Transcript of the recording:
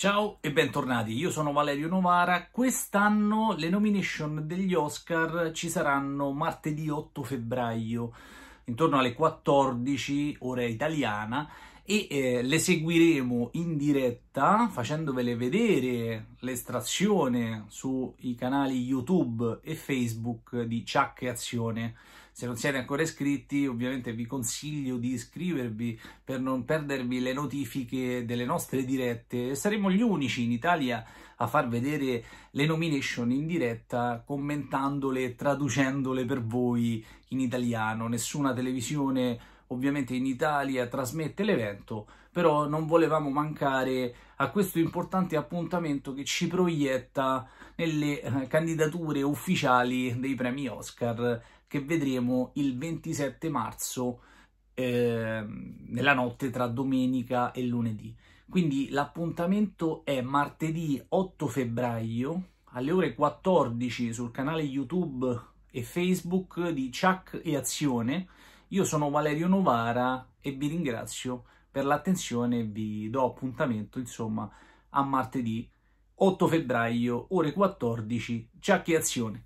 Ciao e bentornati, io sono Valerio Novara. Quest'anno le nomination degli Oscar ci saranno martedì 8 febbraio, intorno alle 14 ore italiana e eh, le seguiremo in diretta facendovele vedere l'estrazione sui canali YouTube e Facebook di Ciacche Azione. Se non siete ancora iscritti, ovviamente vi consiglio di iscrivervi per non perdervi le notifiche delle nostre dirette. Saremo gli unici in Italia a far vedere le nomination in diretta, commentandole e traducendole per voi in italiano. Nessuna televisione ovviamente in Italia trasmette l'evento, però non volevamo mancare a questo importante appuntamento che ci proietta nelle eh, candidature ufficiali dei premi Oscar che vedremo il 27 marzo eh, nella notte tra domenica e lunedì. Quindi l'appuntamento è martedì 8 febbraio alle ore 14 sul canale YouTube e Facebook di Chuck e Azione io sono Valerio Novara e vi ringrazio per l'attenzione e vi do appuntamento, insomma, a martedì 8 febbraio ore 14, Ciacchi Azione.